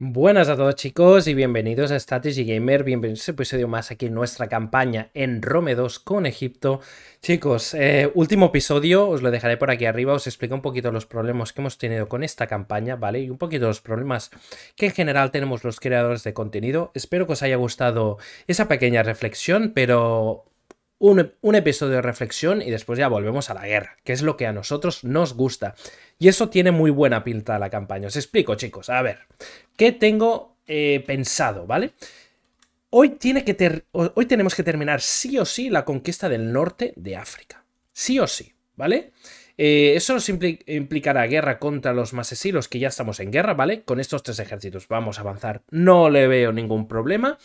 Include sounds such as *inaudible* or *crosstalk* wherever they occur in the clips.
Buenas a todos chicos y bienvenidos a y Gamer, bienvenidos a este episodio más aquí en nuestra campaña en Rome 2 con Egipto. Chicos, eh, último episodio, os lo dejaré por aquí arriba, os explico un poquito los problemas que hemos tenido con esta campaña, ¿vale? Y un poquito los problemas que en general tenemos los creadores de contenido. Espero que os haya gustado esa pequeña reflexión, pero un, episodio de reflexión y después ya volvemos a la guerra, que es lo que a nosotros nos gusta. Y eso tiene muy buena pinta la campaña. Os explico, chicos. A ver, ¿qué tengo eh, pensado, vale? Hoy, tiene que hoy tenemos que terminar sí o sí la conquista del norte de África. Sí o sí, ¿vale? Eh, eso nos implicará guerra contra los masesilos, que ya estamos en guerra, ¿vale? Con estos tres ejércitos vamos a avanzar. No le veo ningún problema.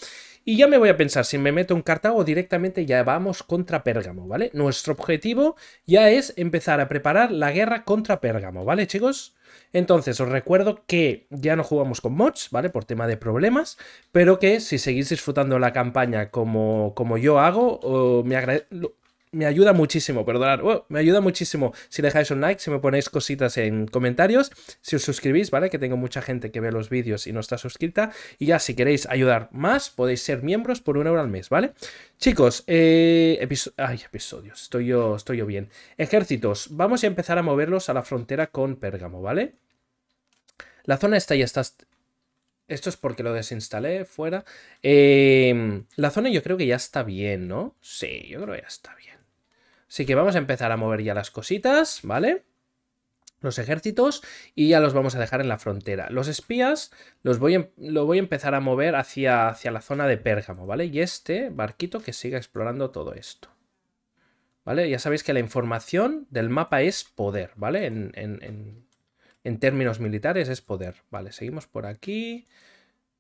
Y ya me voy a pensar si me meto un Cartago directamente ya vamos contra Pérgamo, ¿vale? Nuestro objetivo ya es empezar a preparar la guerra contra Pérgamo, ¿vale, chicos? Entonces, os recuerdo que ya no jugamos con mods, ¿vale? Por tema de problemas, pero que si seguís disfrutando la campaña como, como yo hago, me, agradezco me ayuda muchísimo, perdonad, oh, me ayuda muchísimo si dejáis un like, si me ponéis cositas en comentarios, si os suscribís, ¿vale? Que tengo mucha gente que ve los vídeos y no está suscrita. Y ya si queréis ayudar más, podéis ser miembros por un euro al mes, ¿vale? Chicos, eh, episodios, estoy yo, estoy yo bien. Ejércitos, vamos a empezar a moverlos a la frontera con Pérgamo, ¿vale? La zona está ya está... Esto es porque lo desinstalé fuera. Em, la zona yo creo que ya está bien, ¿no? Sí, yo creo que ya está bien. Así que vamos a empezar a mover ya las cositas, ¿vale? Los ejércitos y ya los vamos a dejar en la frontera. Los espías los voy a, em, lo voy a empezar a mover hacia, hacia la zona de Pérgamo, ¿vale? Y este barquito que siga explorando todo esto. ¿Vale? Ya sabéis que la información del mapa es poder, ¿vale? en términos militares es poder. Vale, seguimos por aquí.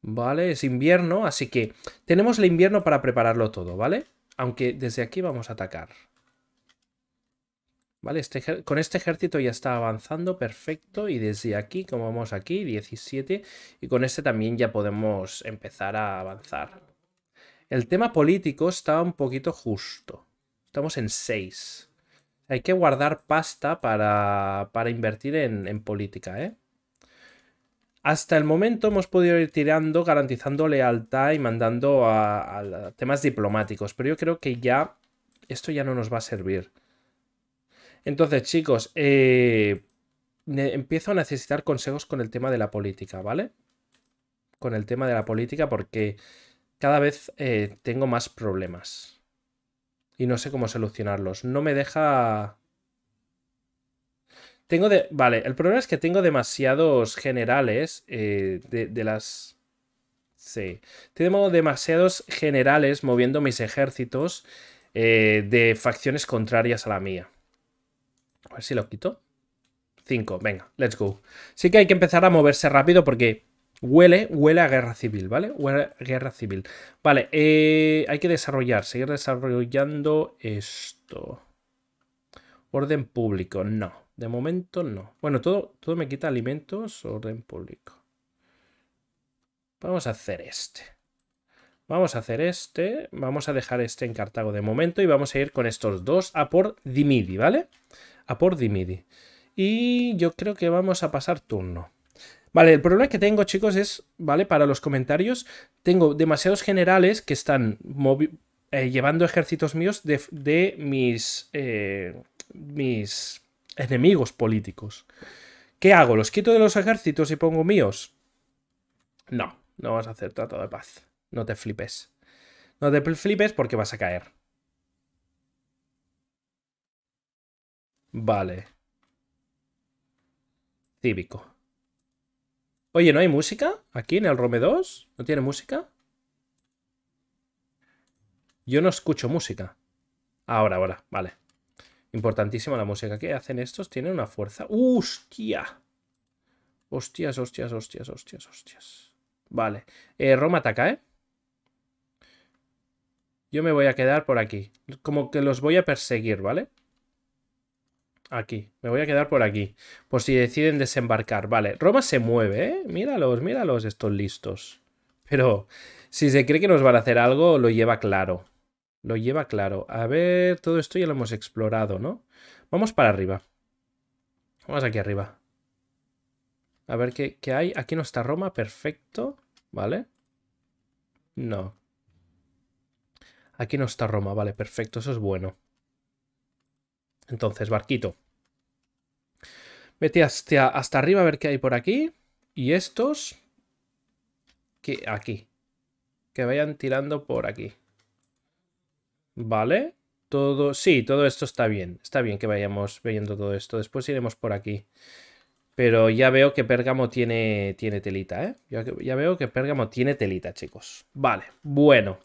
¿Vale? Es invierno, así que tenemos el invierno para prepararlo todo, ¿vale? Aunque desde aquí vamos a atacar. Este con este ejército ya está avanzando, perfecto, y desde aquí, como vamos aquí, 17, y con este también ya podemos empezar a avanzar. El tema político está un poquito justo. Estamos en 6. Hay que guardar pasta para, invertir en, política, ¿eh? Hasta el momento hemos podido ir tirando, garantizando lealtad y mandando a temas diplomáticos, pero yo creo que ya esto ya no nos va a servir. Entonces, chicos, eh, empiezo a necesitar consejos con el tema de la política, ¿vale? Con el tema de la política porque cada vez eh, tengo más problemas. Y no sé cómo solucionarlos. No me deja... Tengo de... Vale, el problema es que tengo demasiados generales eh, de, las... Sí. Tengo demasiados generales moviendo mis ejércitos de facciones contrarias a la mía. A ver si lo quito. 5, venga, let's go. Sí que hay que empezar a moverse rápido porque huele, huele a guerra civil, ¿vale? Huele a guerra civil. Vale, eh, hay que desarrollar, seguir desarrollando esto. Orden público, no. De momento no. Bueno, todo, todo me quita alimentos, orden público. Vamos a hacer este. Vamos a hacer este, vamos a dejar este en Cartago de momento y vamos a ir con estos dos a por Dimidi, ¿vale? vale a por Dimidi. Y yo creo que vamos a pasar turno. Vale, el problema que tengo, chicos, es, ¿vale? Para los comentarios, tengo demasiados generales que están eh, llevando ejércitos míos de, mis, eh, mis enemigos políticos. ¿Qué hago? ¿Los quito de los ejércitos y pongo míos? No, no vas a hacer trato de paz. No te flipes. No te flipes porque vas a caer. Vale. Cívico. Oye, ¿no hay música? ¿Aquí en el Rome 2? ¿No tiene música? Yo no escucho música. Ahora, ahora, vale. Importantísima la música. ¿Qué hacen estos? Tienen una fuerza. ¡Hostia! Hostias, hostias, hostias, hostias, hostias. Vale. Eh, Roma ataca, ¿eh? Yo me voy a quedar por aquí. Como que los voy a perseguir, ¿vale? Aquí, me voy a quedar por aquí. Por si deciden desembarcar. Vale, Roma se mueve, ¿eh? Míralos, míralos estos listos. Pero si se cree que nos van a hacer algo, lo lleva claro. Lo lleva claro. A ver, todo esto ya lo hemos explorado, ¿no? Vamos para arriba. Vamos aquí arriba. A ver qué, qué hay. Aquí no está Roma, perfecto. ¿Vale? No. Aquí no está Roma, vale, perfecto, eso es bueno. Entonces, barquito. Vete hasta, arriba a ver qué hay por aquí. Y estos... Que, aquí. Que vayan tirando por aquí. Vale. Todo... Sí, todo esto está bien. Está bien que vayamos viendo todo esto. Después iremos por aquí. Pero ya veo que Pérgamo tiene, telita, ¿eh? Ya, veo que Pérgamo tiene telita, chicos. Vale, bueno.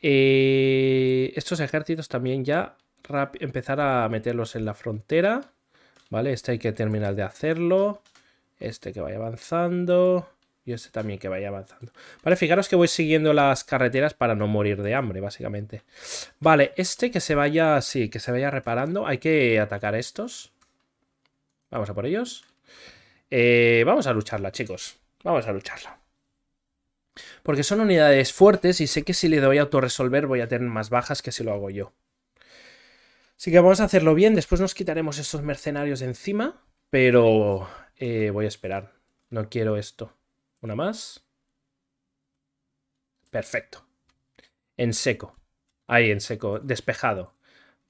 Eh, estos ejércitos también ya empezar a meterlos en la frontera. ¿Vale? Este hay que terminar de hacerlo. Este que vaya avanzando. Y este también que vaya avanzando. Vale, fijaros que voy siguiendo las carreteras para no morir de hambre, básicamente. Vale, este que se vaya, sí, que se vaya reparando. Hay que atacar estos. Vamos a por ellos. Eh, vamos a lucharla, chicos. Vamos a lucharla. Porque son unidades fuertes y sé que si le doy a autorresolver voy a tener más bajas que si lo hago yo. Así que vamos a hacerlo bien. Después nos quitaremos esos mercenarios de encima. Pero eh, voy a esperar. No quiero esto. Una más. Perfecto. En seco. Ahí, en seco. Despejado.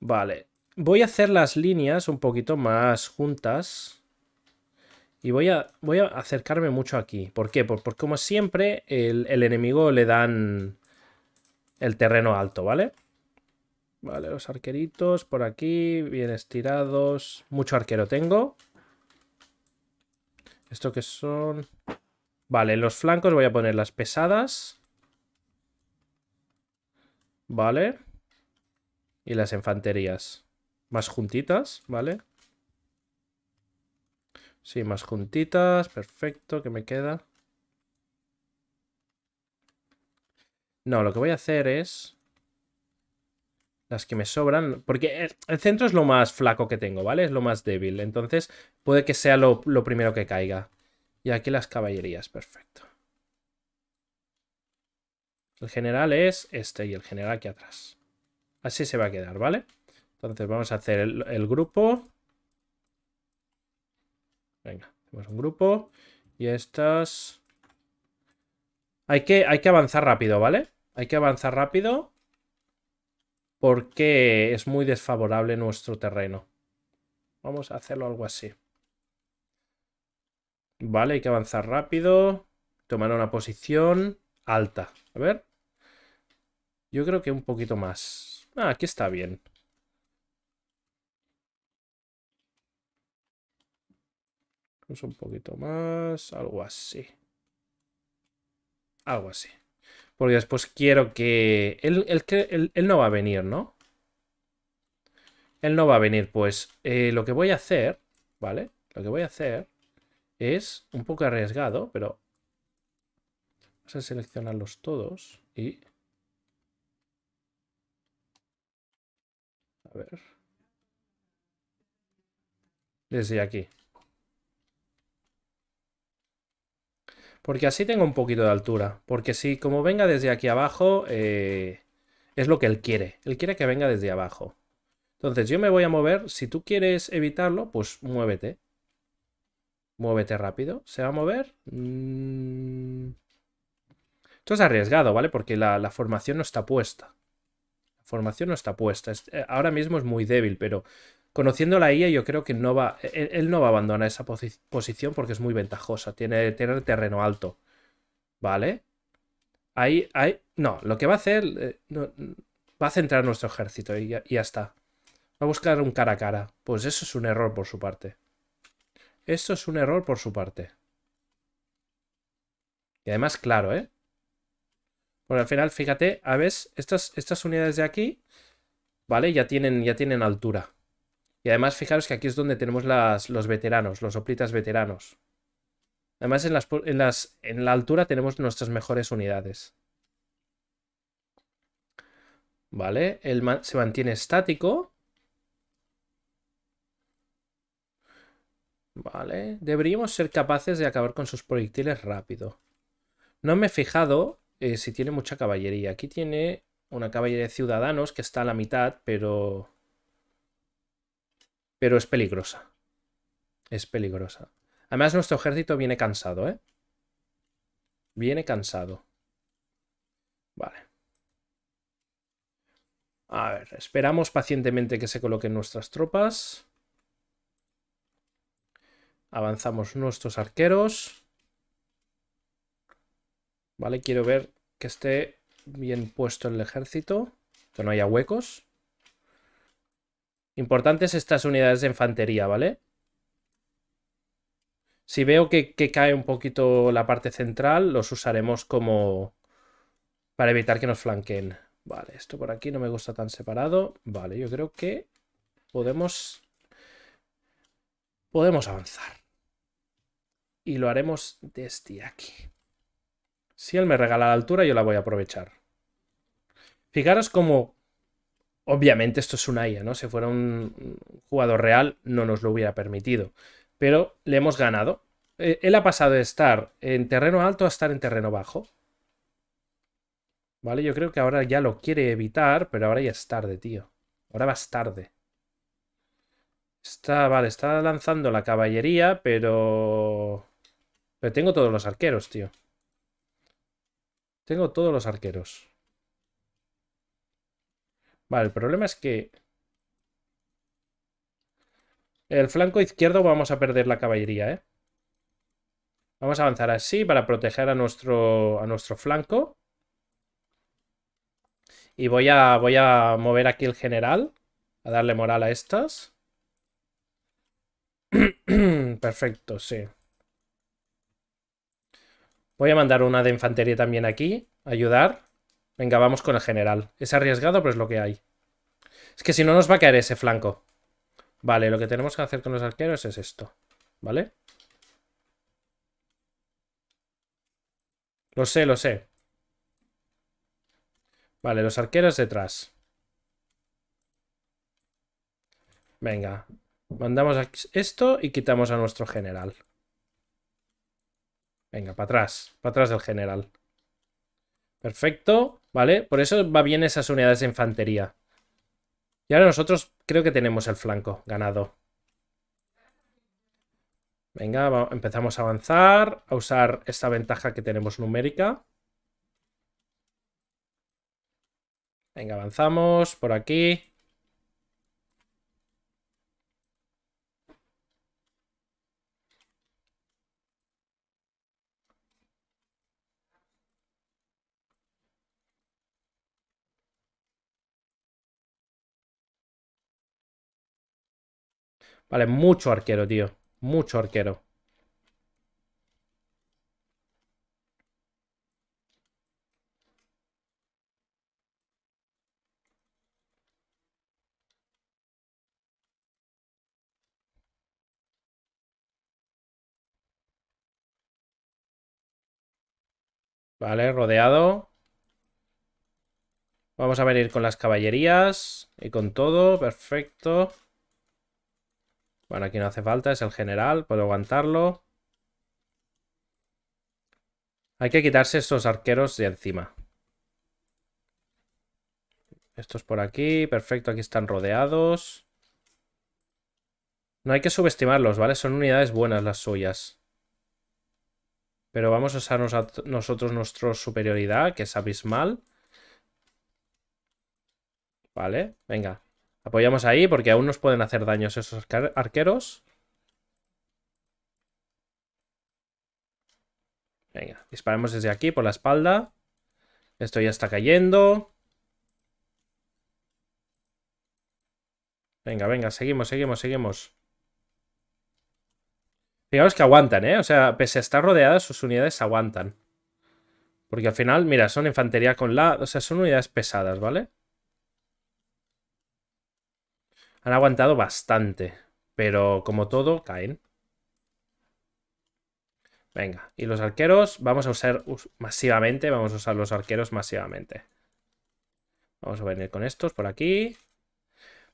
Vale. Voy a hacer las líneas un poquito más juntas. Y voy a, voy a acercarme mucho aquí. ¿Por qué? Porque como siempre el, el enemigo le dan el terreno alto, ¿vale? Vale, los arqueritos por aquí, bien estirados. Mucho arquero tengo. ¿Esto que son? Vale, los flancos voy a poner las pesadas. Vale. Y las infanterías. Más juntitas, ¿vale? Sí, más juntitas. Perfecto, que me queda. No, lo que voy a hacer es las que me sobran, porque el centro es lo más flaco que tengo, ¿vale? Es lo más débil, entonces puede que sea lo, primero que caiga. Y aquí las caballerías, perfecto. El general es este y el general aquí atrás. Así se va a quedar, ¿vale? Entonces vamos a hacer el, grupo. Venga, tenemos un grupo. Y estas... Hay que, hay que avanzar rápido, ¿vale? Hay que avanzar rápido porque es muy desfavorable nuestro terreno. Vamos a hacerlo algo así. Vale, hay que avanzar rápido. Tomar una posición alta. A ver. Yo creo que un poquito más. Ah, aquí está bien. un poquito más, algo así. Algo así. Porque después quiero que... Él, no va a venir, ¿no? Él no va a venir, pues eh, lo que voy a hacer, ¿vale? Lo que voy a hacer es un poco arriesgado, pero... Vamos a seleccionarlos todos y... A ver. Desde aquí. Porque así tengo un poquito de altura. Porque si como venga desde aquí abajo, eh, es lo que él quiere. Él quiere que venga desde abajo. Entonces yo me voy a mover. Si tú quieres evitarlo, pues muévete. Muévete rápido. ¿Se va a mover? Mm. Esto es arriesgado, ¿vale? Porque la, la, formación no está puesta. La formación no está puesta. Eh, ahora mismo es muy débil, pero conociendo la IA, yo creo que e, e, él, no va a abandonar esa posición porque es muy ventajosa, tiene, terreno alto, ¿vale? Ahí, ahí, no, lo que va a hacer, eh, va a centrar nuestro ejército y ya, está. Va a buscar un cara a cara. Pues eso es un error por su parte. Eso es un error por su parte. Y además, claro, ¿eh? Porque al final, fíjate, a ver, estas, estas unidades de aquí, ¿vale? Ya tienen, ya tienen altura. Y además, fijaros que aquí es donde tenemos los veteranos, los hoplitas veteranos. Además, en, las, en, la altura tenemos nuestras mejores unidades. Vale, el se mantiene estático. Vale, deberíamos ser capaces de acabar con sus proyectiles rápido. No me he fijado eh, si tiene mucha caballería. Aquí tiene una caballería de ciudadanos que está a la mitad, pero pero es peligrosa. Es peligrosa. Además, nuestro ejército viene cansado, ¿eh? Viene cansado. Vale. A ver, esperamos pacientemente que se coloquen nuestras tropas. Avanzamos nuestros arqueros. Vale, quiero ver que esté bien puesto el ejército, que no haya huecos. Importantes estas unidades de infantería, ¿vale? Si veo que, cae un poquito la parte central, los usaremos como... para evitar que nos flanqueen. Vale, esto por aquí no me gusta tan separado. Vale, yo creo que podemos... Podemos avanzar. Y lo haremos desde aquí. Si él me regala la altura, yo la voy a aprovechar. Fijaros cómo Obviamente esto es una IA, ¿no? Si fuera un jugador real no nos lo hubiera permitido, pero le hemos ganado. Eh, él ha pasado de estar en terreno alto a estar en terreno bajo. Vale, yo creo que ahora ya lo quiere evitar, pero ahora ya es tarde, tío. Ahora vas tarde. Está, vale, está lanzando la caballería, pero... Pero tengo todos los arqueros, tío. Tengo todos los arqueros. Vale, el problema es que... El flanco izquierdo vamos a perder la caballería, ¿eh? Vamos a avanzar así para proteger a nuestro, a nuestro flanco. Y voy a, voy a mover aquí el general. A darle moral a estas. *clears throat* Perfecto, sí. Voy a mandar una de infantería también aquí. Ayudar. Venga, vamos con el general. Es arriesgado, pero es lo que hay. Es que si no nos va a caer ese flanco. Vale, lo que tenemos que hacer con los arqueros es esto. ¿Vale? Lo sé, lo sé. Vale, los arqueros detrás. Venga. Mandamos esto y quitamos a nuestro general. Venga, para atrás. Para atrás del general. Perfecto, ¿vale? Por eso va bien esas unidades de infantería. Y ahora nosotros creo que tenemos el flanco ganado. Venga, empezamos a avanzar, a usar esta ventaja que tenemos numérica. Venga, avanzamos por aquí. Vale, mucho arquero, tío. Mucho arquero. Vale, rodeado. Vamos a venir con las caballerías y con todo. Perfecto. Bueno, aquí no hace falta, es el general, puedo aguantarlo. Hay que quitarse estos arqueros de encima. Estos por aquí, perfecto, aquí están rodeados. No hay que subestimarlos, ¿vale? Son unidades buenas las suyas. Pero vamos a usar nosotros nuestra superioridad, que es abismal. Vale, venga. Apoyamos ahí porque aún nos pueden hacer daños esos arqueros. Venga, disparamos desde aquí por la espalda. Esto ya está cayendo. Venga, venga, seguimos, seguimos, seguimos. Fijaos que aguantan, ¿eh? O sea, pese a estar rodeadas, sus unidades aguantan. Porque al final, mira, son infantería con la... O sea, son unidades pesadas, ¿vale? Han aguantado bastante, pero como todo, caen. Venga, y los arqueros vamos a usar masivamente, vamos a usar los arqueros masivamente. Vamos a venir con estos por aquí.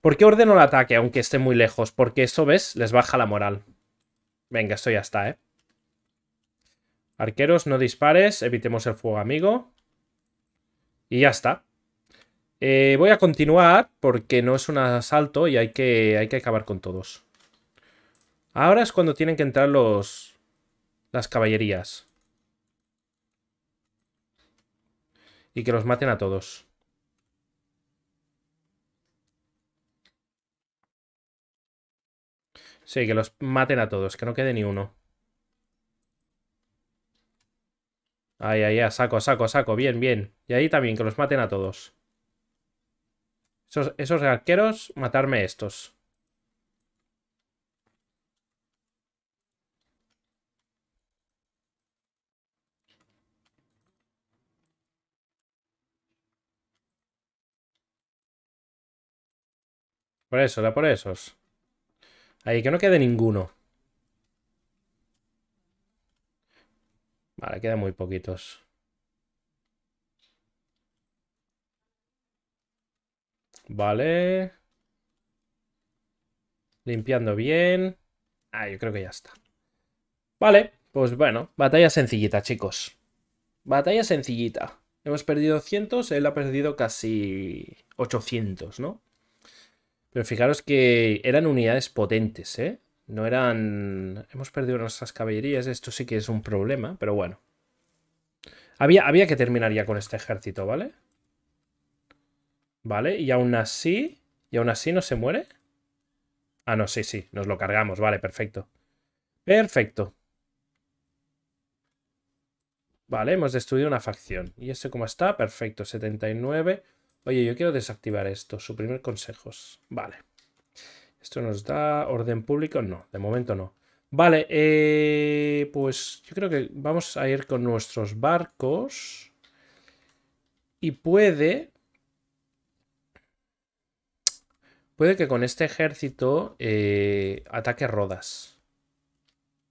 ¿Por qué ordeno el ataque aunque esté muy lejos? Porque eso, ¿ves? Les baja la moral. Venga, esto ya está, ¿eh? Arqueros, no dispares, evitemos el fuego amigo. Y ya está. Eh, voy a continuar porque no es un asalto y hay que, hay que acabar con todos. Ahora es cuando tienen que entrar los... las caballerías. Y que los maten a todos. Sí, que los maten a todos, que no quede ni uno. Ay, ay, ay. saco, saco, saco. Bien, bien. Y ahí también, que los maten a todos. Esos, esos arqueros, matarme estos. Por eso, da por esos. Ahí, que no quede ninguno. Vale, quedan muy poquitos. Vale. Limpiando bien. Ah, yo creo que ya está. Vale, pues bueno, batalla sencillita, chicos. Batalla sencillita. Hemos perdido cientos él ha perdido casi 800, ¿no? Pero fijaros que eran unidades potentes, ¿eh? No eran... Hemos perdido nuestras caballerías, esto sí que es un problema, pero bueno. Había, había que terminar ya con este ejército, ¿vale? Vale, y aún así... ¿Y aún así no se muere? Ah, no, sí, sí, nos lo cargamos. Vale, perfecto. Perfecto. Vale, hemos destruido una facción. ¿Y este cómo está? Perfecto, 79. Oye, yo quiero desactivar esto. Suprimir consejos. Vale. Esto nos da orden público. No, de momento no. Vale, eh, pues yo creo que vamos a ir con nuestros barcos. Y puede Puede que con este ejército eh, ataque ataque Rodas.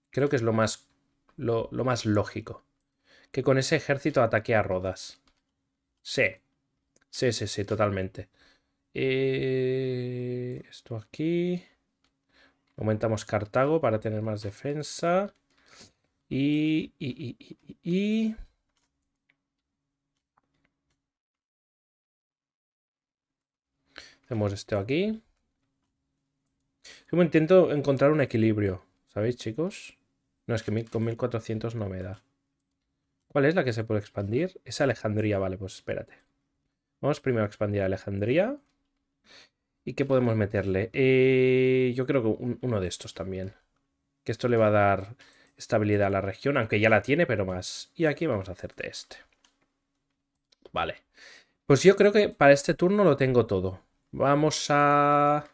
Creo que es lo más, lo, más lógico. Que con ese ejército ataque a Rodas. Sí. Sí, sí, sí, totalmente. Eh, esto aquí. Aumentamos Cartago para tener más defensa. Y, y, y, Hacemos esto aquí. Yo intento encontrar un equilibrio, ¿sabéis, chicos? No, es que con 1400 no me da. ¿Cuál es la que se puede expandir? Es Alejandría, vale, pues espérate. Vamos primero a expandir a Alejandría. ¿Y qué podemos meterle? Eh, yo creo que uno de estos también. Que esto le va a dar estabilidad a la región, aunque ya la tiene, pero más. Y aquí vamos a hacerte este. Vale. Pues yo creo que para este turno lo tengo todo. Vamos a...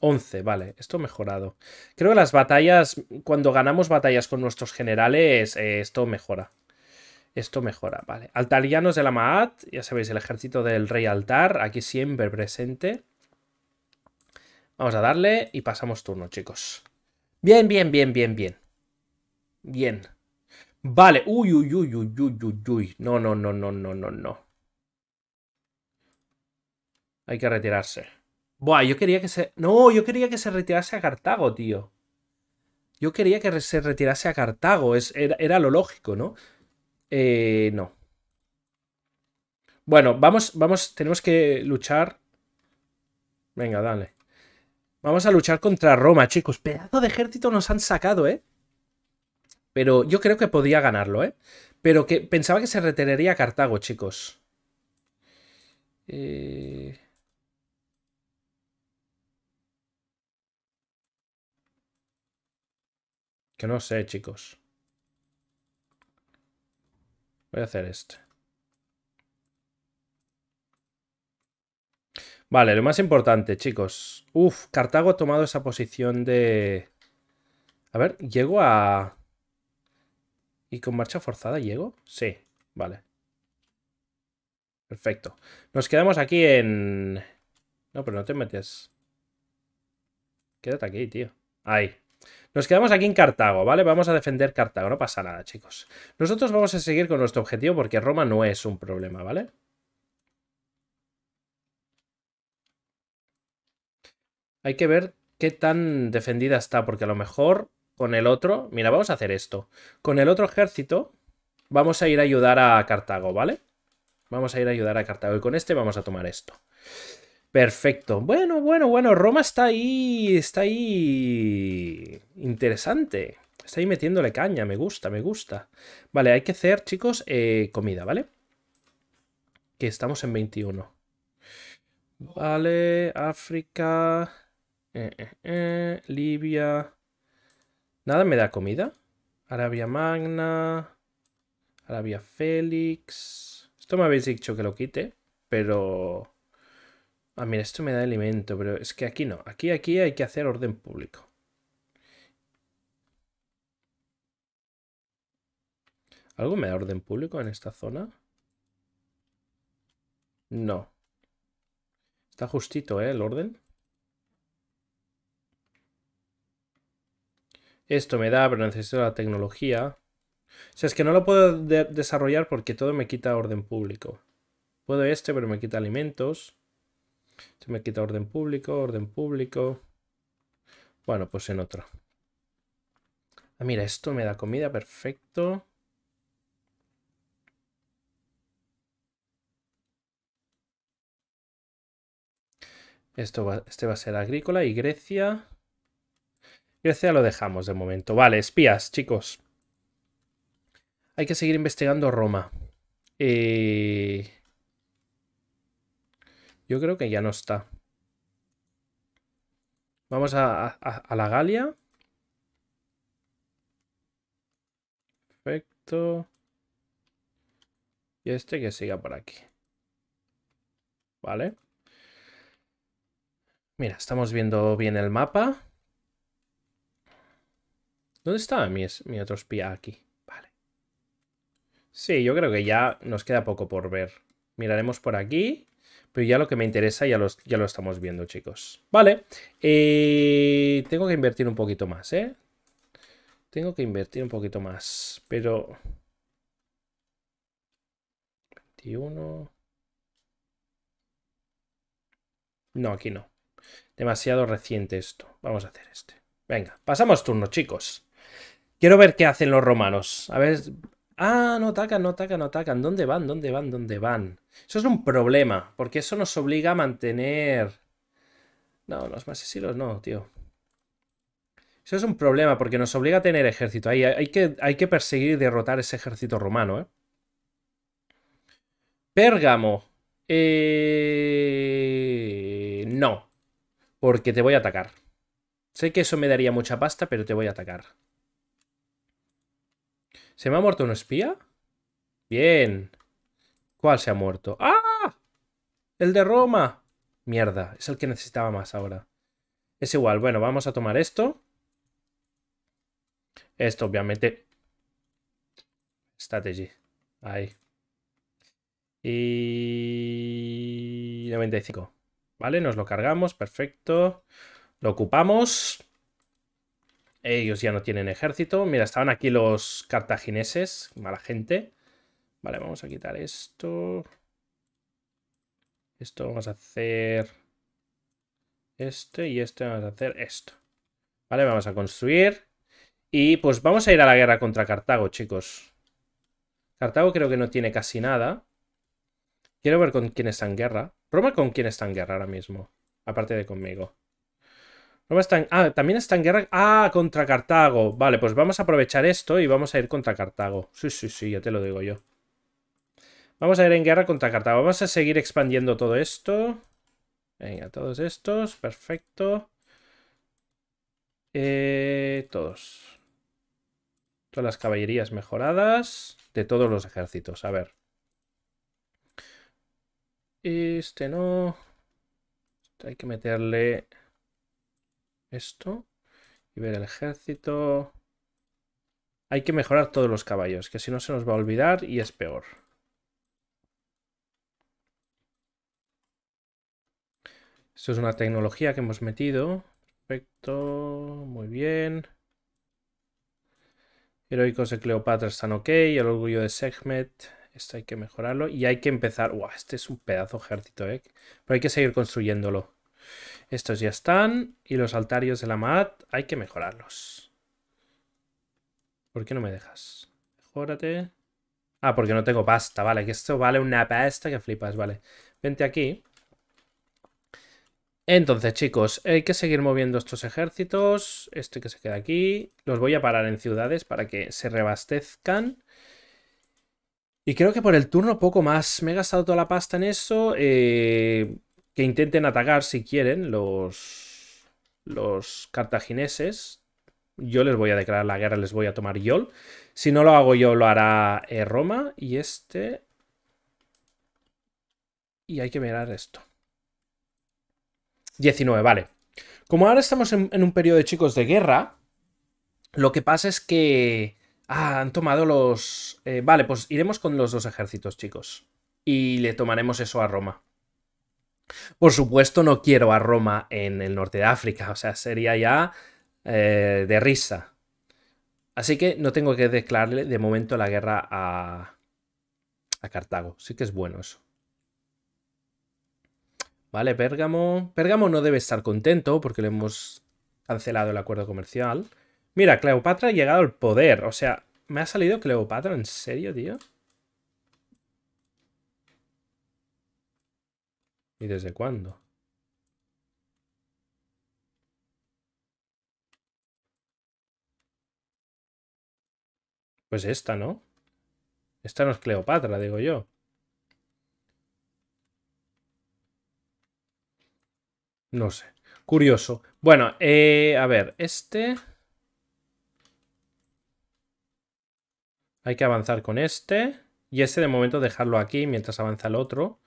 11, vale, esto mejorado. Creo que las batallas, cuando ganamos batallas con nuestros generales, eh, esto mejora. Esto mejora, vale. altalianos de la Maat, ya sabéis, el ejército del rey altar, aquí siempre presente. Vamos a darle y pasamos turno, chicos. Bien, bien, bien, bien, bien. Bien. Vale, uy, uy, uy, uy, uy, uy, uy. No, no, no, no, no, no, no. Hay que retirarse. Buah, yo quería que se... No, yo quería que se retirase a Cartago, tío. Yo quería que se retirase a Cartago. era, lo lógico, ¿no? Eh, no. Bueno, vamos, vamos, tenemos que luchar. Venga, dale. Vamos a luchar contra Roma, chicos. Pedazo de ejército nos han sacado, ¿eh? Pero yo creo que podía ganarlo, ¿eh? Pero que pensaba que se retiraría a Cartago, chicos. Eh... Que no sé, chicos. Voy a hacer este. Vale, lo más importante, chicos. Uf, Cartago ha tomado esa posición de... A ver, llego a... ¿Y con marcha forzada llego? Sí, vale. Perfecto. Nos quedamos aquí en... No, pero no te metes. Quédate aquí, tío. Ahí. Nos quedamos aquí en Cartago, ¿vale? Vamos a defender Cartago, no pasa nada, chicos. Nosotros vamos a seguir con nuestro objetivo porque Roma no es un problema, ¿vale? Hay que ver qué tan defendida está, porque a lo mejor con el otro... Mira, vamos a hacer esto. Con el otro ejército vamos a ir a ayudar a Cartago, ¿vale? Vamos a ir a ayudar a Cartago y con este vamos a tomar esto. Perfecto. Bueno, bueno, bueno. Roma está ahí. Está ahí. Interesante. Está ahí metiéndole caña. Me gusta, me gusta. Vale, hay que hacer, chicos, eh, comida, ¿vale? Que estamos en 21. Vale, África. Eh, eh, Libia. Nada me da comida. Arabia Magna. Arabia Félix. Esto me habéis dicho que lo quite, pero Ah, mira, esto me da alimento, pero es que aquí no. Aquí, aquí hay que hacer orden público. ¿Algo me da orden público en esta zona? No. Está justito, ¿eh? El orden. Esto me da, pero necesito la tecnología. O sea, es que no lo puedo desarrollar porque todo me quita orden público. Puedo este, pero me quita alimentos. Se me quita orden público, orden público. Bueno, pues en otro. Ah, mira, esto me da comida, perfecto. Esto va, este va a ser agrícola y Grecia. Grecia lo dejamos de momento. Vale, espías, chicos. Hay que seguir investigando Roma. Eh, yo creo que ya no está. Vamos a, la Galia. Perfecto. Y este que siga por aquí. Vale. Mira, estamos viendo bien el mapa. ¿Dónde está mi, mi otro espía aquí? Vale. Sí, yo creo que ya nos queda poco por ver. Miraremos por aquí pero ya lo que me interesa ya lo, ya lo estamos viendo, chicos. Vale, eh, tengo que invertir un poquito más, ¿eh? Tengo que invertir un poquito más, pero... 21... No, aquí no. Demasiado reciente esto. Vamos a hacer este. Venga, pasamos turno, chicos. Quiero ver qué hacen los romanos. A ver, Ah, no atacan, no atacan, no atacan. ¿Dónde van? ¿Dónde van? ¿Dónde van? Eso es un problema, porque eso nos obliga a mantener... No, los másesilos no, tío. Eso es un problema, porque nos obliga a tener ejército. Ahí hay que, hay que perseguir y derrotar ese ejército romano, ¿eh? Pérgamo. Eh, no, porque te voy a atacar. Sé que eso me daría mucha pasta, pero te voy a atacar. ¿Se me ha muerto un espía? Bien. ¿Cuál se ha muerto? ¡Ah! El de Roma. Mierda, es el que necesitaba más ahora. Es igual, bueno, vamos a tomar esto. Esto, obviamente. Strategy. Ahí. Y... 95. Vale, nos lo cargamos, perfecto. Lo ocupamos. Ellos ya no tienen ejército. Mira, estaban aquí los cartagineses, mala gente. Vale, vamos a quitar esto. Esto vamos a hacer... Este y este vamos a hacer esto. Vale, vamos a construir. Y pues vamos a ir a la guerra contra Cartago, chicos. Cartago creo que no tiene casi nada. Quiero ver con quién está en guerra. Roma con quién está en guerra ahora mismo. Aparte de conmigo. Ah, también está en guerra. Ah, contra Cartago. Vale, pues vamos a aprovechar esto y vamos a ir contra Cartago. Sí, sí, sí, ya te lo digo yo. Vamos a ir en guerra contra Cartago. Vamos a seguir expandiendo todo esto. Venga, todos estos. Perfecto. Eh, todos. Todas las caballerías mejoradas de todos los ejércitos. A ver. Este no. Este hay que meterle esto y ver el ejército. Hay que mejorar todos los caballos, que si no se nos va a olvidar y es peor. Esto es una tecnología que hemos metido. Perfecto, muy bien. Heroicos de Cleopatra están ok, el orgullo de Segmet, esto hay que mejorarlo y hay que empezar... ¡Wow! Este es un pedazo ejército, ¿eh? Pero hay que seguir construyéndolo. Estos ya están. Y los altarios de la MAT hay que mejorarlos. ¿Por qué no me dejas? Mejórate. Ah, porque no tengo pasta, vale. Que esto vale una pasta que flipas, vale. Vente aquí. Entonces, chicos, hay que seguir moviendo estos ejércitos. Este que se queda aquí. Los voy a parar en ciudades para que se reabastezcan. Y creo que por el turno poco más. Me he gastado toda la pasta en eso. Eh, que intenten atacar si quieren los, los cartagineses. Yo les voy a declarar la guerra, les voy a tomar Yol. Si no lo hago yo, lo hará eh, Roma. Y este... Y hay que mirar esto. 19, vale. Como ahora estamos en, un periodo de chicos de guerra, lo que pasa es que... Ah, han tomado los... Eh, vale, pues iremos con los dos ejércitos, chicos. Y le tomaremos eso a Roma. Por supuesto, no quiero a Roma en el norte de África, o sea, sería ya eh, de risa. Así que no tengo que declararle de momento la guerra a, a Cartago. Sí que es bueno eso. Vale, Pérgamo. Pérgamo no debe estar contento porque le hemos cancelado el acuerdo comercial. Mira, Cleopatra ha llegado al poder. O sea, ¿me ha salido Cleopatra? ¿En serio, tío? ¿Y desde cuándo? Pues esta, ¿no? Esta no es Cleopatra, digo yo. No sé. Curioso. Bueno, eh, a ver, este... Hay que avanzar con este. Y este de momento dejarlo aquí mientras avanza el otro.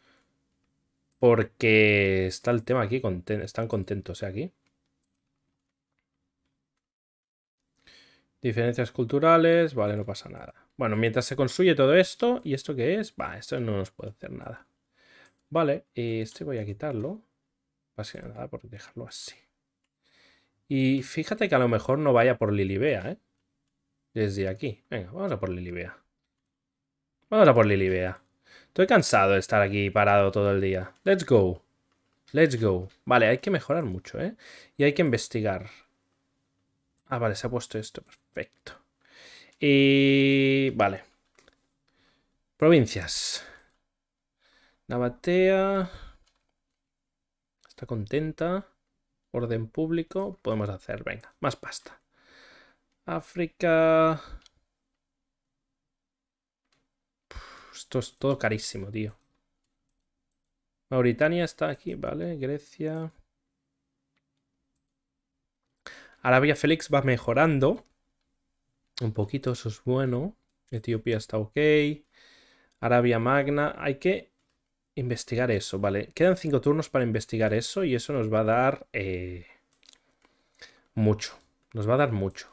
Porque está el tema aquí, están contentos ¿eh? aquí. Diferencias culturales, vale, no pasa nada. Bueno, mientras se construye todo esto, ¿y esto qué es? Va, esto no nos puede hacer nada. Vale, este voy a quitarlo. No nada por dejarlo así. Y fíjate que a lo mejor no vaya por Lilibea, ¿eh? Desde aquí. Venga, vamos a por Lilibea. Vamos a por Lilibea. Estoy cansado de estar aquí parado todo el día. Let's go. Let's go. Vale, hay que mejorar mucho, ¿eh? Y hay que investigar. Ah, vale, se ha puesto esto. Perfecto. Y... Vale. Provincias. Nabatea. Está contenta. Orden público. Podemos hacer, venga, más pasta. África. Esto es todo carísimo, tío. Mauritania está aquí, vale. Grecia. Arabia Félix va mejorando. Un poquito, eso es bueno. Etiopía está ok. Arabia Magna. Hay que investigar eso, vale. Quedan cinco turnos para investigar eso y eso nos va a dar eh, mucho. Nos va a dar mucho.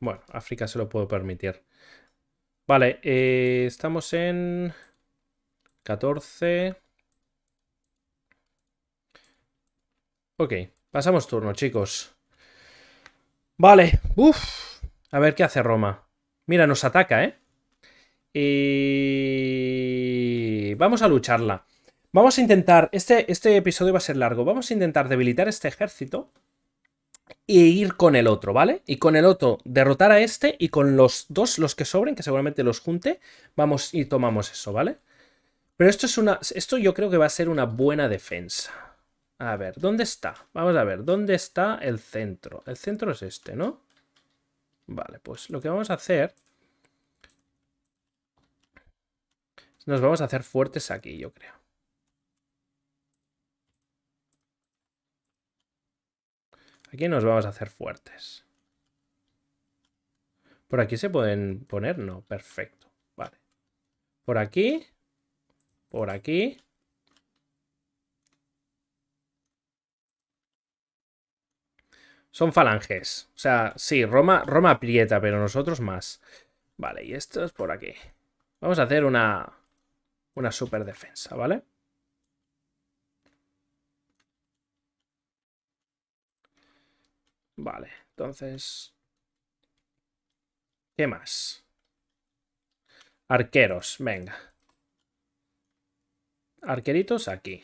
Bueno, África se lo puedo permitir. Vale, eh, estamos en 14. Ok, pasamos turno, chicos. Vale, uff. A ver qué hace Roma. Mira, nos ataca, ¿eh? Y... Vamos a lucharla. Vamos a intentar... Este, este episodio va a ser largo. Vamos a intentar debilitar este ejército e ir con el otro, ¿vale? Y con el otro derrotar a este y con los dos, los que sobren, que seguramente los junte, vamos y tomamos eso, ¿vale? Pero esto es una, esto yo creo que va a ser una buena defensa. A ver, ¿dónde está? Vamos a ver, ¿dónde está el centro? El centro es este, ¿no? Vale, pues lo que vamos a hacer... Nos vamos a hacer fuertes aquí, yo creo. Aquí nos vamos a hacer fuertes. Por aquí se pueden poner, no, perfecto. Vale. Por aquí. Por aquí. Son falanges. O sea, sí, Roma, Roma aprieta, pero nosotros más. Vale, y esto es por aquí. Vamos a hacer una, una super defensa, ¿vale? vale Vale, entonces... ¿Qué más? Arqueros, venga. Arqueritos aquí.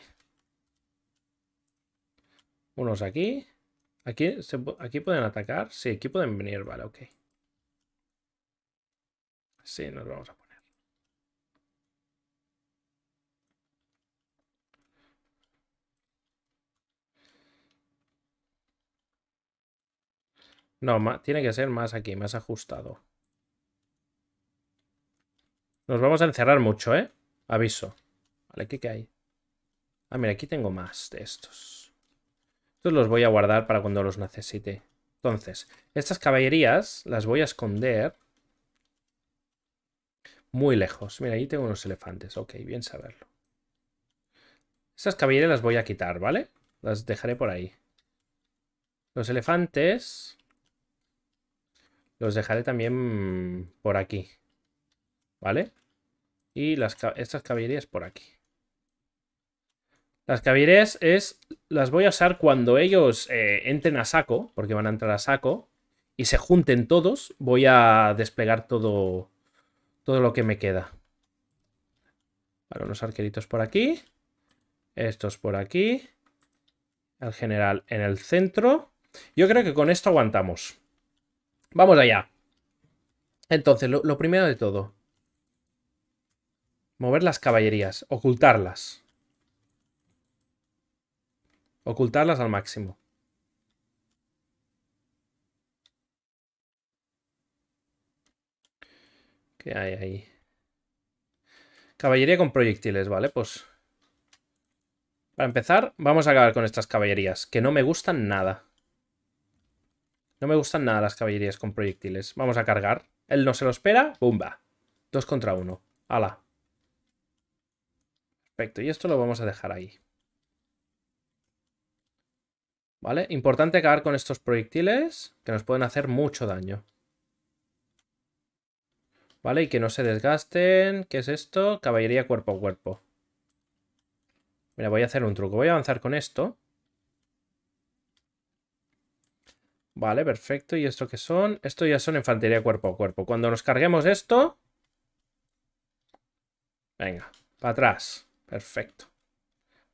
Unos aquí. Aquí, aquí pueden atacar. Sí, aquí pueden venir. Vale, ok. Sí, nos vamos a poner. No, tiene que ser más aquí, más ajustado. Nos vamos a encerrar mucho, ¿eh? Aviso. Vale, ¿qué, qué hay? Ah, mira, aquí tengo más de estos. Estos los voy a guardar para cuando los necesite. Entonces, estas caballerías las voy a esconder muy lejos. Mira, ahí tengo unos elefantes. Ok, bien saberlo. Estas caballerías las voy a quitar, ¿vale? Las dejaré por ahí. Los elefantes los dejaré también por aquí. ¿Vale? Y las, estas caballerías por aquí. Las caballerías es, las voy a usar cuando ellos eh, entren a saco, porque van a entrar a saco, y se junten todos, voy a desplegar todo, todo lo que me queda. para unos arqueritos por aquí, estos por aquí, al general en el centro. Yo creo que con esto aguantamos. Vamos allá. Entonces, lo, primero de todo. Mover las caballerías. Ocultarlas. Ocultarlas al máximo. ¿Qué hay ahí? Caballería con proyectiles, ¿vale? Pues... Para empezar, vamos a acabar con estas caballerías, que no me gustan nada. No me gustan nada las caballerías con proyectiles. Vamos a cargar. Él no se lo espera. ¡Bumba! Dos contra uno. ¡Hala! Perfecto. Y esto lo vamos a dejar ahí. ¿Vale? Importante acabar con estos proyectiles que nos pueden hacer mucho daño. ¿Vale? Y que no se desgasten. ¿Qué es esto? Caballería cuerpo a cuerpo. Mira, voy a hacer un truco. Voy a avanzar con esto. Vale, perfecto. ¿Y esto qué son? Esto ya son infantería cuerpo a cuerpo. Cuando nos carguemos esto... Venga, para atrás. Perfecto.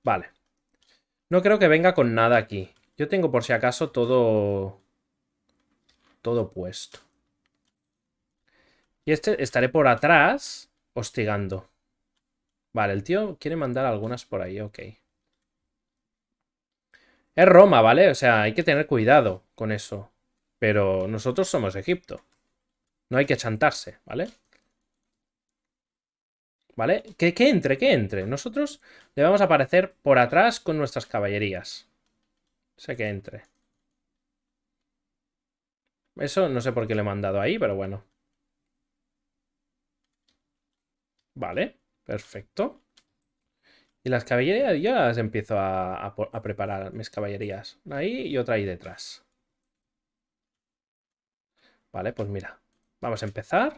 Vale. No creo que venga con nada aquí. Yo tengo por si acaso todo... Todo puesto. Y este estaré por atrás hostigando. Vale, el tío quiere mandar algunas por ahí, ok. Es Roma, ¿vale? O sea, hay que tener cuidado con eso. Pero nosotros somos Egipto. No hay que chantarse, ¿vale? ¿Vale? Que, entre, que entre. Nosotros le vamos a aparecer por atrás con nuestras caballerías. Sé que entre. Eso no sé por qué le he mandado ahí, pero bueno. Vale, perfecto. Y las caballerías ya las empiezo a, preparar, mis caballerías. Una ahí y otra ahí detrás. Vale, pues mira. Vamos a empezar.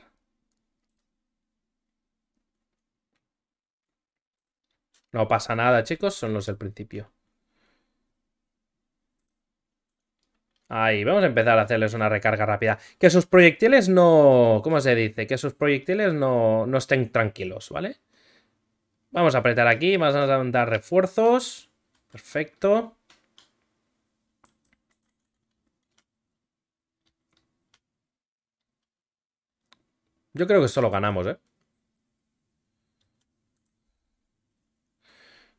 No pasa nada, chicos, son los del principio. Ahí, vamos a empezar a hacerles una recarga rápida. Que sus proyectiles no... ¿Cómo se dice? Que sus proyectiles no, no estén tranquilos, ¿vale? vale Vamos a apretar aquí, vamos a dar refuerzos. Perfecto. Yo creo que esto lo ganamos, ¿eh?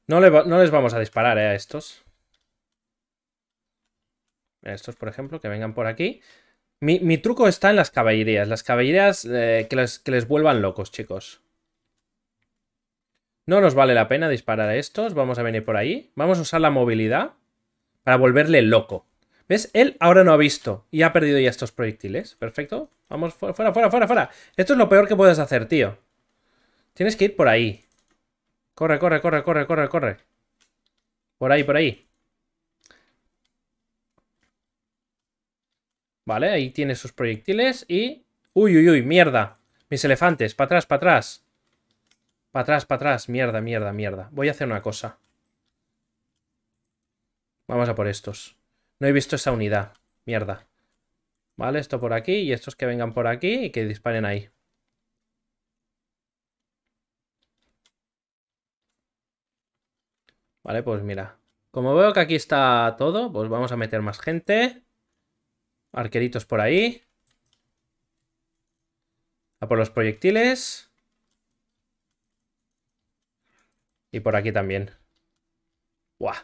No, les vamos a disparar ¿eh? a estos. estos, por ejemplo, que vengan por aquí. Mi, truco está en las caballerías. Las caballerías eh, que les vuelvan locos, chicos. No nos vale la pena disparar a estos. Vamos a venir por ahí. Vamos a usar la movilidad para volverle loco. ¿Ves? Él ahora no ha visto y ha perdido ya estos proyectiles. Perfecto. Vamos, fuera, fuera, fuera, fuera. Esto es lo peor que puedes hacer, tío. Tienes que ir por ahí. Corre, corre, corre, corre, corre, corre. Por ahí, por ahí. Vale, ahí tiene sus proyectiles y... Uy, uy, uy, mierda. Mis elefantes, para atrás, para atrás. Para atrás, para atrás. Mierda, mierda, mierda. Voy a hacer una cosa. Vamos a por estos. No he visto esa unidad. Mierda. Vale, esto por aquí y estos que vengan por aquí y que disparen ahí. Vale, pues mira. Como veo que aquí está todo, pues vamos a meter más gente. Arqueritos por ahí. A por los proyectiles. Y por aquí también. ¡Buah!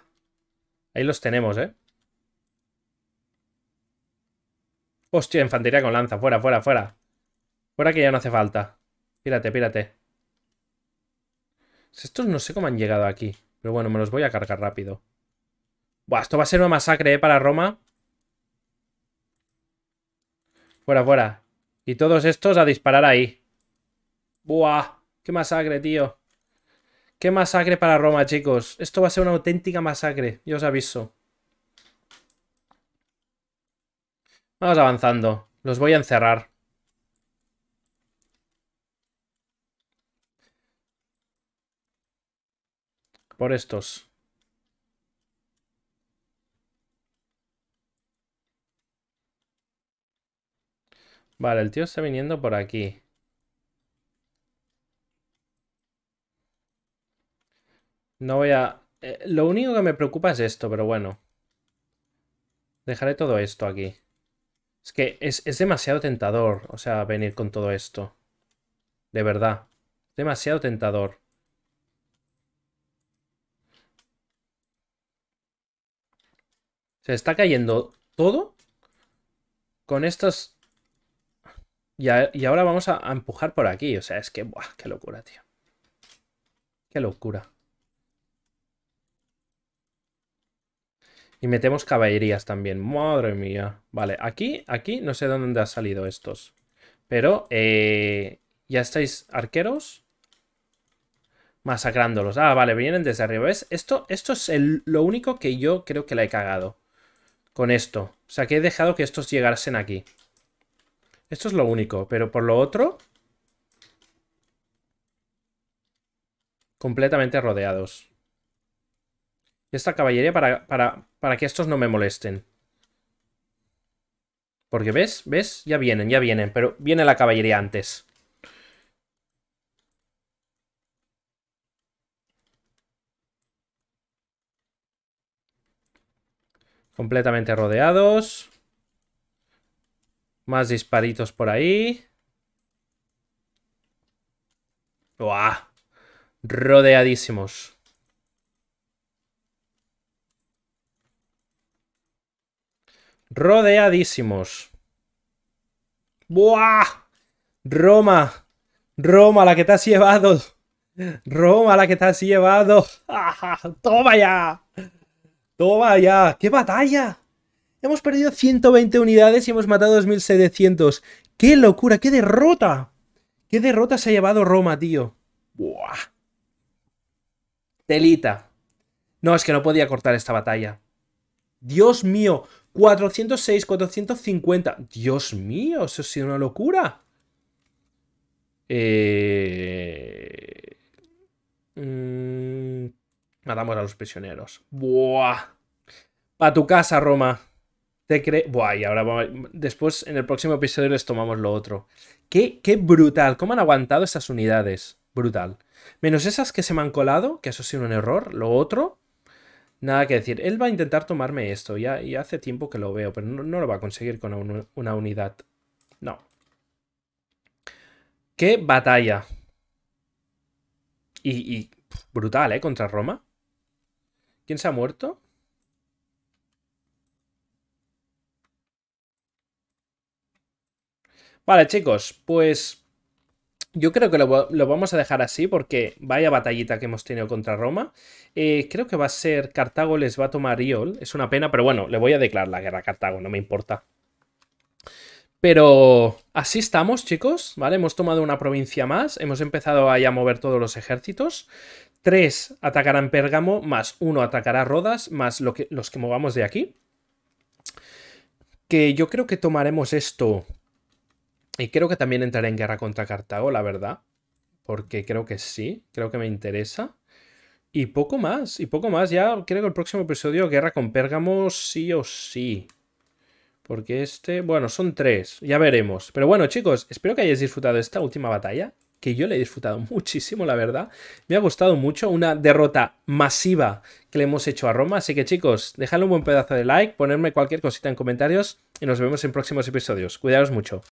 Ahí los tenemos, ¿eh? Hostia, infantería con lanza. Fuera, fuera, fuera. Fuera que ya no hace falta. Pírate, pírate. Estos no sé cómo han llegado aquí. Pero bueno, me los voy a cargar rápido. Buah, esto va a ser una masacre, ¿eh? Para Roma. Fuera, fuera. Y todos estos a disparar ahí. Buah, qué masacre, tío. Qué masacre para Roma, chicos. Esto va a ser una auténtica masacre, yo os aviso. Vamos avanzando. Los voy a encerrar. Por estos. Vale, el tío está viniendo por aquí. No voy a... Eh, lo único que me preocupa es esto, pero bueno. Dejaré todo esto aquí. Es que es, demasiado tentador, o sea, venir con todo esto. De verdad. Demasiado tentador. Se está cayendo todo con estos... Y, y ahora vamos a, a, empujar por aquí. O sea, es que... Buah, ¡Qué locura, tío! ¡Qué locura! Y metemos caballerías también. Madre mía. Vale, aquí, aquí, no sé dónde han salido estos. Pero eh, ya estáis arqueros masacrándolos. Ah, vale, vienen desde arriba. ¿Ves? Esto, esto es lo único que yo creo que la he cagado. Con esto. O sea, que he dejado que estos llegasen aquí. Esto es lo único. Pero por lo otro... Completamente rodeados esta caballería para, que estos no me molesten. Porque, ¿ves? ¿Ves? Ya vienen, ya vienen. Pero viene la caballería antes. Completamente rodeados. Más disparitos por ahí. ¡Buah! Rodeadísimos. rodeadísimos. ¡Buah! Roma, Roma, la que te has llevado. Roma, la que te has llevado. *laughs* ¡Toma ya! ¡Toma ya! ¡Qué batalla! Hemos perdido 120 unidades y hemos matado 2700. ¡Qué locura! ¡Qué derrota! ¡Qué derrota se ha llevado Roma, tío! ¡Buah! Telita. No, es que no podía cortar esta batalla. Dios mío, 406, 450. Dios mío, eso ha sido una locura. Eh... Mm, matamos a los prisioneros. Buah. Pa' tu casa, Roma. Te cre... Buah, y ahora Después, en el próximo episodio, les tomamos lo otro. Qué, qué brutal. ¿Cómo han aguantado esas unidades? Brutal. Menos esas que se me han colado, que eso ha sido un error. Lo otro, nada que decir. Él va a intentar tomarme esto. Ya, hace tiempo que lo veo, pero no, lo va a conseguir con una unidad. No. ¡Qué batalla! Y, y, brutal, ¿eh? Contra Roma. ¿Quién se ha muerto? Vale, chicos, pues yo creo que lo, vamos a dejar así porque vaya batallita que hemos tenido contra Roma. Eh, creo que va a ser Cartago les va a tomar Iol. Es una pena, pero bueno, le voy a declarar la guerra a Cartago, no me importa. Pero así estamos, chicos, ¿vale? Hemos tomado una provincia más, hemos empezado a mover todos los ejércitos. Tres atacarán Pérgamo, más uno atacará Rodas, más que, los que movamos de aquí. Que yo creo que tomaremos esto y creo que también entraré en guerra contra Cartago, la verdad. Porque creo que sí, creo que me interesa. Y poco más, y poco más. Ya creo que el próximo episodio, guerra con Pérgamo, sí o sí. Porque este, bueno, son tres, ya veremos. Pero bueno, chicos, espero que hayáis disfrutado esta última batalla, que yo le he disfrutado *laughs* muchísimo, la verdad. Me ha gustado mucho, una derrota masiva que le hemos hecho a Roma. Así que chicos, dejadle un buen pedazo de like, ponerme cualquier cosita en comentarios y nos vemos en próximos episodios. Cuidaos mucho.